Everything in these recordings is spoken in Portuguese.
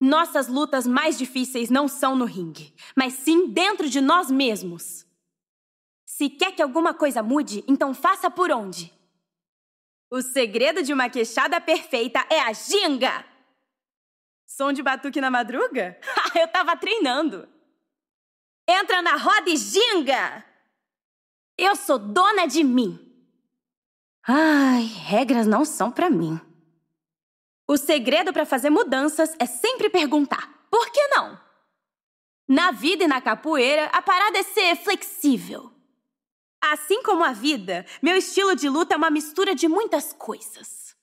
Nossas lutas mais difíceis não são no ringue, mas sim dentro de nós mesmos. Se quer que alguma coisa mude, então faça por onde? O segredo de uma queixada perfeita é a ginga! Som de batuque na madruga? Eu tava treinando! Entra na roda e ginga! Eu sou dona de mim! Ai, regras não são para mim. O segredo para fazer mudanças é sempre perguntar: por que não? Na vida e na capoeira, a parada é ser flexível. Assim como a vida, meu estilo de luta é uma mistura de muitas coisas.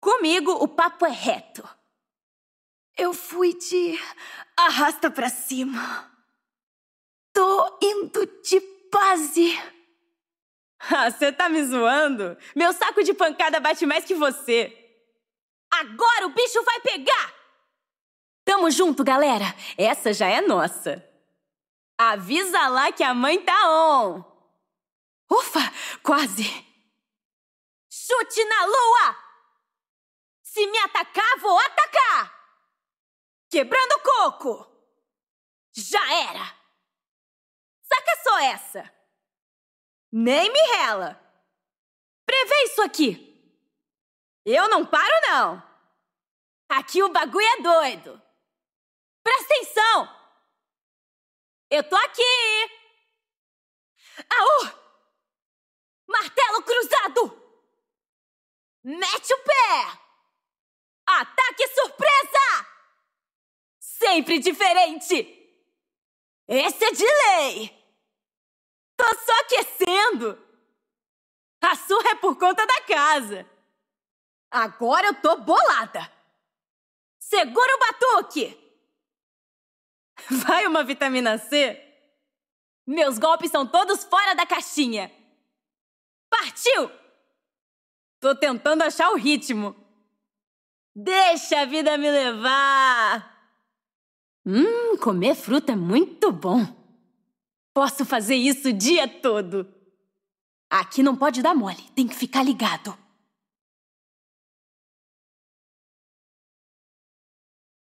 Comigo, o papo é reto. Eu fui de arrasta pra cima. Tô indo de base. Ah, você tá me zoando? Meu saco de pancada bate mais que você. Agora o bicho vai pegar! Tamo junto, galera! Essa já é nossa! Avisa lá que a mãe tá on! Ufa! Quase! Chute na lua! Se me atacar, vou atacar! Quebrando coco! Já era! Saca só essa! Nem me rela! Prevê isso aqui! Eu não paro, não! Aqui o bagulho é doido. Presta atenção! Eu tô aqui! Aú! Martelo cruzado! Mete o pé! Ataque surpresa! Sempre diferente! Esse é de lei! Tô só aquecendo! A surra é por conta da casa! Agora eu tô bolada! Segura o batuque! Vai uma vitamina C? Meus golpes são todos fora da caixinha! Partiu! Tô tentando achar o ritmo. Deixa a vida me levar! Hum, comer fruta é muito bom. Posso fazer isso o dia todo. Aqui não pode dar mole, tem que ficar ligado.